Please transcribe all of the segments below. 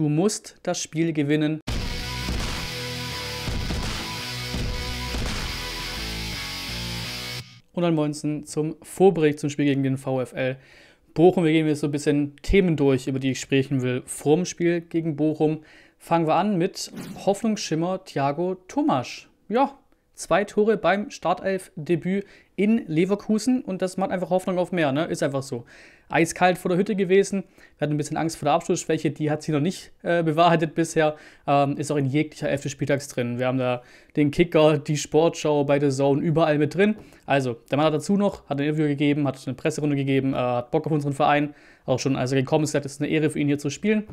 Du musst das Spiel gewinnen. Und ansonsten zum Vorbericht zum Spiel gegen den VfL Bochum. Wir gehen jetzt so ein bisschen Themen durch, über die ich sprechen will. Vorm Spiel gegen Bochum fangen wir an mit Hoffnungsschimmer Thiago Tomasch. Ja, zwei Tore beim Startelf-Debüt in Leverkusen und das macht einfach Hoffnung auf mehr, ne? ist einfach so. Eiskalt vor der Hütte gewesen, wir hatten ein bisschen Angst vor der Abschlussschwäche, die hat sie noch nicht äh, bewahrheitet bisher, ähm, ist auch in jeglicher Elfte Spieltags drin. Wir haben da den Kicker, die Sportschau beide der Zone, überall mit drin. Also, der Mann hat dazu noch, hat ein Interview gegeben, hat eine Presserunde gegeben, äh, hat Bock auf unseren Verein, auch schon als er gekommen ist, es ist eine Ehre für ihn hier zu spielen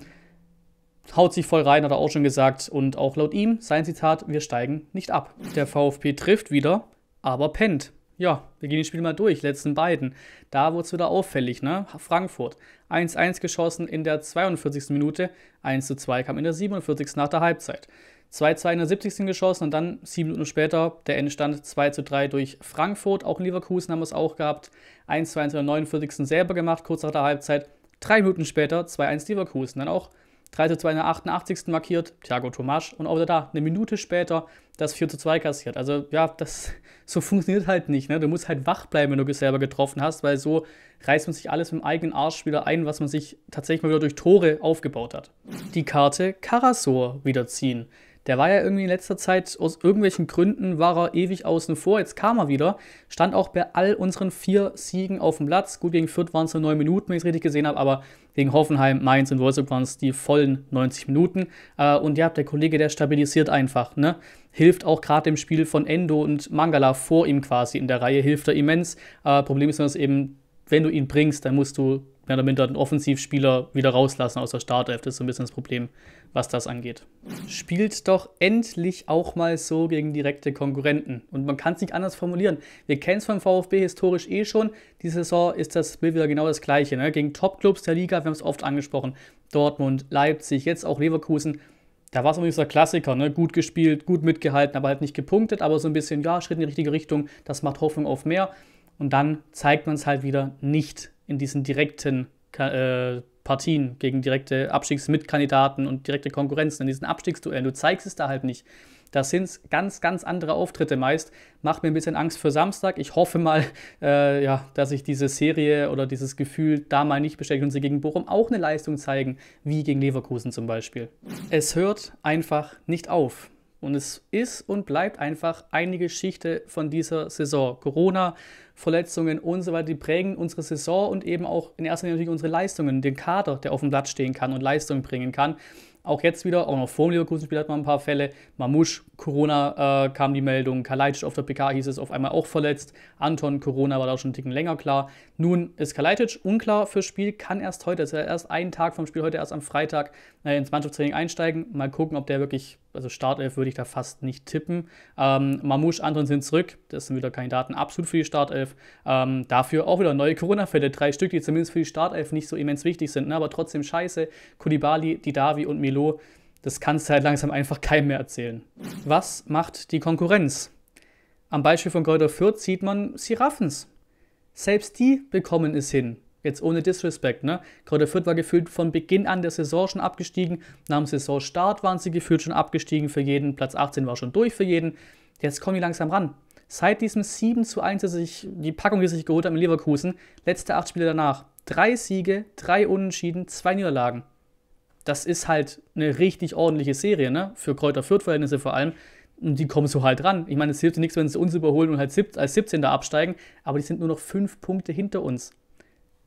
haut sich voll rein, hat er auch schon gesagt. Und auch laut ihm, sein Zitat, wir steigen nicht ab. Der VfB trifft wieder, aber pennt. Ja, wir gehen das Spiel mal durch, letzten beiden. Da wurde es wieder auffällig, ne? Frankfurt. 1-1 geschossen in der 42. Minute, 1-2 kam in der 47. nach der Halbzeit. 2-2 in der 70. geschossen und dann sieben Minuten später der Endstand 2-3 durch Frankfurt. Auch in Leverkusen haben wir es auch gehabt. 1-2 in der 49. selber gemacht, kurz nach der Halbzeit. Drei Minuten später 2-1 Leverkusen. Dann auch 3 zu 2 in der 88. markiert, Thiago Tomasch und auch da eine Minute später das 4 zu 2 kassiert. Also ja, das so funktioniert halt nicht. Ne? Du musst halt wach bleiben, wenn du selber getroffen hast, weil so reißt man sich alles mit dem eigenen Arsch wieder ein, was man sich tatsächlich mal wieder durch Tore aufgebaut hat. Die Karte Karasor wieder ziehen. Der war ja irgendwie in letzter Zeit, aus irgendwelchen Gründen war er ewig außen vor. Jetzt kam er wieder, stand auch bei all unseren vier Siegen auf dem Platz. Gut, gegen Fürth waren es nur neun Minuten, wenn ich es richtig gesehen habe, aber gegen Hoffenheim, Mainz und Wolfsburg waren es die vollen 90 Minuten. Äh, und ja, der Kollege, der stabilisiert einfach, ne? Hilft auch gerade dem Spiel von Endo und Mangala vor ihm quasi in der Reihe, hilft er immens. Äh, Problem ist nur, dass eben, wenn du ihn bringst, dann musst du mehr oder minder einen Offensivspieler wieder rauslassen aus der Startelf. Das ist so ein bisschen das Problem, was das angeht. Spielt doch endlich auch mal so gegen direkte Konkurrenten. Und man kann es nicht anders formulieren. Wir kennen es vom VfB historisch eh schon. Diese Saison ist das Bild wieder genau das gleiche. Ne? Gegen Topclubs der Liga, wir haben es oft angesprochen, Dortmund, Leipzig, jetzt auch Leverkusen. Da war es übrigens der Klassiker, ne? gut gespielt, gut mitgehalten, aber halt nicht gepunktet, aber so ein bisschen, ja, Schritt in die richtige Richtung, das macht Hoffnung auf mehr. Und dann zeigt man es halt wieder nicht in diesen direkten äh, Partien gegen direkte Abstiegsmitkandidaten und direkte Konkurrenzen, in diesen Abstiegsduellen. Du zeigst es da halt nicht. Das sind ganz, ganz andere Auftritte meist. Macht mir ein bisschen Angst für Samstag. Ich hoffe mal, äh, ja, dass ich diese Serie oder dieses Gefühl da mal nicht bestätigt und sie gegen Bochum auch eine Leistung zeigen, wie gegen Leverkusen zum Beispiel. Es hört einfach nicht auf. Und es ist und bleibt einfach eine Geschichte von dieser Saison. Corona, Verletzungen und so weiter, die prägen unsere Saison und eben auch in erster Linie natürlich unsere Leistungen, den Kader, der auf dem Platz stehen kann und Leistungen bringen kann. Auch jetzt wieder, auch noch vor dem Leverkusen-Spiel hat man ein paar Fälle. Mamusch, Corona äh, kam die Meldung. Kalajdzic auf der PK hieß es auf einmal auch verletzt. Anton, Corona war da schon ein Ticken länger klar. Nun ist Kalajdzic unklar fürs Spiel, kann erst heute, das also ist ja erst ein Tag vom Spiel, heute erst am Freitag äh, ins Mannschaftstraining einsteigen. Mal gucken, ob der wirklich also Startelf würde ich da fast nicht tippen. Ähm, Mamouche, Anton sind zurück. Das sind wieder Kandidaten absolut für die Startelf. Ähm, dafür auch wieder neue Corona-Fälle. Drei Stück, die zumindest für die Startelf nicht so immens wichtig sind. Ne? Aber trotzdem scheiße. Kulibali, Didavi und Milo, Das kannst du halt langsam einfach keinem mehr erzählen. Was macht die Konkurrenz? Am Beispiel von Gräuter Fürth sieht man Siraffens. Selbst die bekommen es hin, Jetzt ohne Disrespect, ne? Kräuter Fürth war gefühlt von Beginn an der Saison schon abgestiegen. Nach dem Saisonstart waren sie gefühlt schon abgestiegen für jeden. Platz 18 war schon durch für jeden. Jetzt kommen die langsam ran. Seit diesem 7 zu 1, das ich, die Packung, die sie sich geholt haben in Leverkusen, letzte acht Spiele danach. Drei Siege, drei Unentschieden, zwei Niederlagen. Das ist halt eine richtig ordentliche Serie, ne? Für Kräuter Fürth-Verhältnisse vor allem. Und die kommen so halt ran. Ich meine, es hilft nichts, wenn sie uns überholen und halt als 17. absteigen, aber die sind nur noch fünf Punkte hinter uns.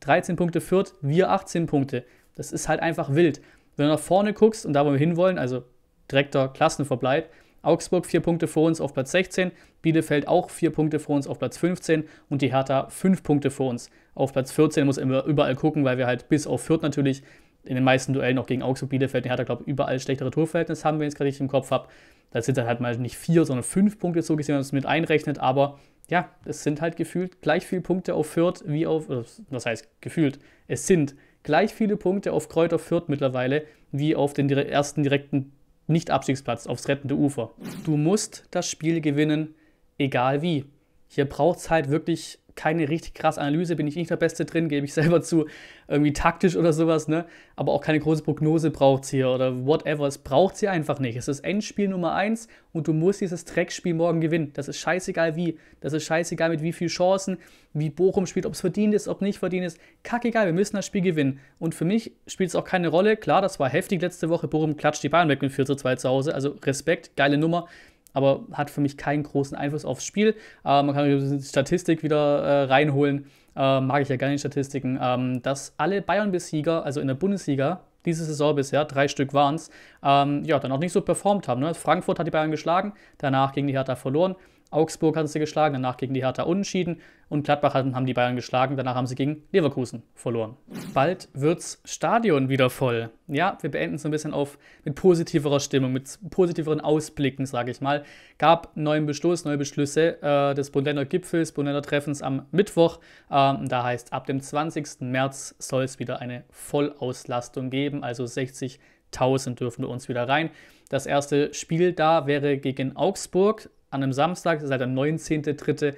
13 Punkte Fürth, wir 18 Punkte. Das ist halt einfach wild. Wenn du nach vorne guckst und da, wo wir hinwollen, also direkter Klassenverbleib, Augsburg 4 Punkte vor uns auf Platz 16, Bielefeld auch 4 Punkte vor uns auf Platz 15 und die Hertha 5 Punkte vor uns auf Platz 14. Muss immer überall gucken, weil wir halt bis auf Fürth natürlich in den meisten Duellen auch gegen Augsburg, Bielefeld die Hertha, glaube ich, überall schlechtere Torverhältnis haben, wenn ich es gerade richtig im Kopf habe. Das sind dann halt mal nicht vier, sondern fünf Punkte so gesehen, wenn man es mit einrechnet, aber ja, es sind halt gefühlt gleich viele Punkte auf Fürth wie auf, das äh, heißt gefühlt, es sind gleich viele Punkte auf Kräuter Fürth mittlerweile wie auf den ersten direkten Nicht-Abstiegsplatz, aufs rettende Ufer. Du musst das Spiel gewinnen, egal wie. Hier braucht es halt wirklich keine richtig krasse Analyse, bin ich nicht der Beste drin, gebe ich selber zu, irgendwie taktisch oder sowas, ne? Aber auch keine große Prognose braucht es hier oder whatever. Es braucht sie einfach nicht. Es ist Endspiel Nummer 1 und du musst dieses Dreckspiel morgen gewinnen. Das ist scheißegal wie. Das ist scheißegal mit wie viel Chancen, wie Bochum spielt, ob es verdient ist, ob nicht verdient ist. Kackegal, wir müssen das Spiel gewinnen. Und für mich spielt es auch keine Rolle. Klar, das war heftig letzte Woche. Bochum klatscht die Bayern weg mit 4 zu 2 zu Hause. Also Respekt, geile Nummer aber hat für mich keinen großen Einfluss aufs Spiel. Äh, man kann die Statistik wieder äh, reinholen, äh, mag ich ja gerne die Statistiken, ähm, dass alle Bayern-Besieger, also in der Bundesliga, diese Saison bisher, drei Stück waren es, ähm, ja, dann auch nicht so performt haben. Ne? Also Frankfurt hat die Bayern geschlagen, danach ging die Hertha verloren. Augsburg haben sie geschlagen, danach gegen die Hertha unentschieden und Gladbach haben die Bayern geschlagen, danach haben sie gegen Leverkusen verloren. Bald wird's Stadion wieder voll. Ja, wir beenden es ein bisschen auf mit positiverer Stimmung, mit positiveren Ausblicken, sage ich mal. Gab neuen Beschluss, neue Beschlüsse äh, des Bundländer Gipfels, Bundländer Treffens am Mittwoch. Ähm, da heißt, ab dem 20. März soll es wieder eine Vollauslastung geben, also 60 1000 dürfen wir uns wieder rein. Das erste Spiel da wäre gegen Augsburg an einem Samstag, das ist halt der 19.3.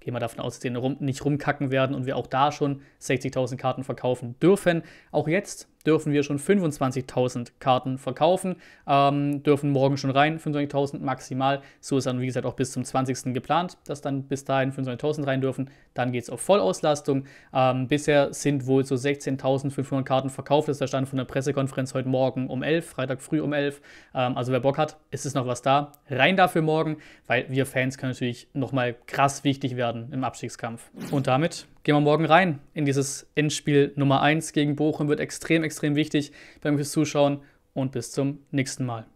Gehen wir davon aus, dass die nicht rumkacken werden und wir auch da schon 60.000 Karten verkaufen dürfen. Auch jetzt dürfen wir schon 25.000 Karten verkaufen, ähm, dürfen morgen schon rein, 25.000 maximal. So ist dann, wie gesagt, auch bis zum 20. geplant, dass dann bis dahin 25.000 rein dürfen. Dann geht es auf Vollauslastung. Ähm, bisher sind wohl so 16.500 Karten verkauft. Das ist der Stand von der Pressekonferenz heute Morgen um 11, Freitag früh um 11. Ähm, also wer Bock hat, ist es noch was da. Rein dafür morgen, weil wir Fans können natürlich nochmal krass wichtig werden im Abstiegskampf. Und damit gehen wir morgen rein in dieses Endspiel Nummer 1 gegen Bochum. Wird extrem, extrem wichtig. Danke fürs Zuschauen und bis zum nächsten Mal.